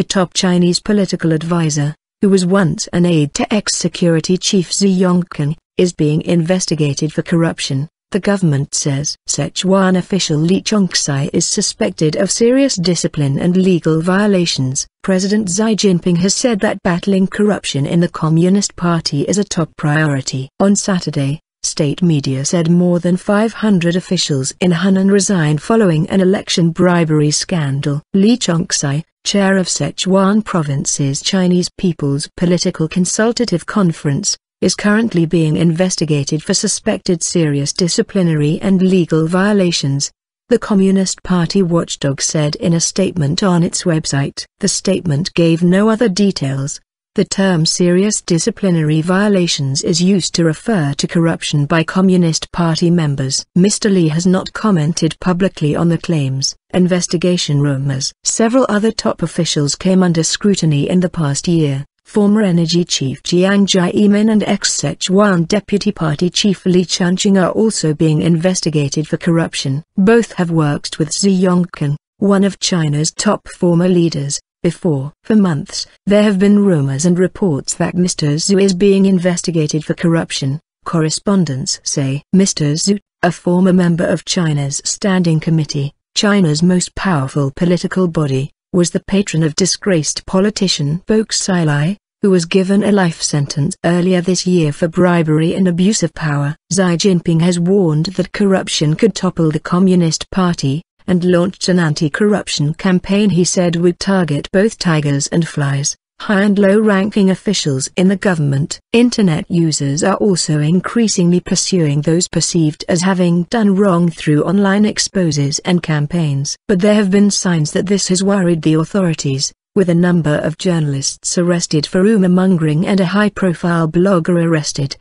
a top Chinese political advisor, who was once an aide to ex-security chief Xi Yongkang, is being investigated for corruption, the government says. Sichuan official Li Chongxi is suspected of serious discipline and legal violations. President Xi Jinping has said that battling corruption in the Communist Party is a top priority. On Saturday, state media said more than 500 officials in Hunan resigned following an election bribery scandal. Li Chongxi, chair of Sichuan Province's Chinese People's Political Consultative Conference, is currently being investigated for suspected serious disciplinary and legal violations, the Communist Party watchdog said in a statement on its website. The statement gave no other details, the term serious disciplinary violations is used to refer to corruption by Communist Party members. Mr. Lee has not commented publicly on the claims. Investigation rumors. Several other top officials came under scrutiny in the past year. Former Energy Chief Jiang Jimin and ex-Sichuan Deputy Party Chief Li Chanqing are also being investigated for corruption. Both have worked with Xi Yongkang, one of China's top former leaders before. For months, there have been rumors and reports that Mr. Zhu is being investigated for corruption. Correspondents say Mr. Zhu, a former member of China's Standing Committee, China's most powerful political body, was the patron of disgraced politician Bo Xilai, who was given a life sentence earlier this year for bribery and abuse of power. Xi Jinping has warned that corruption could topple the Communist Party, and launched an anti-corruption campaign he said would target both tigers and flies, high and low-ranking officials in the government. Internet users are also increasingly pursuing those perceived as having done wrong through online exposes and campaigns. But there have been signs that this has worried the authorities, with a number of journalists arrested for rumor mongering and a high profile blogger arrested,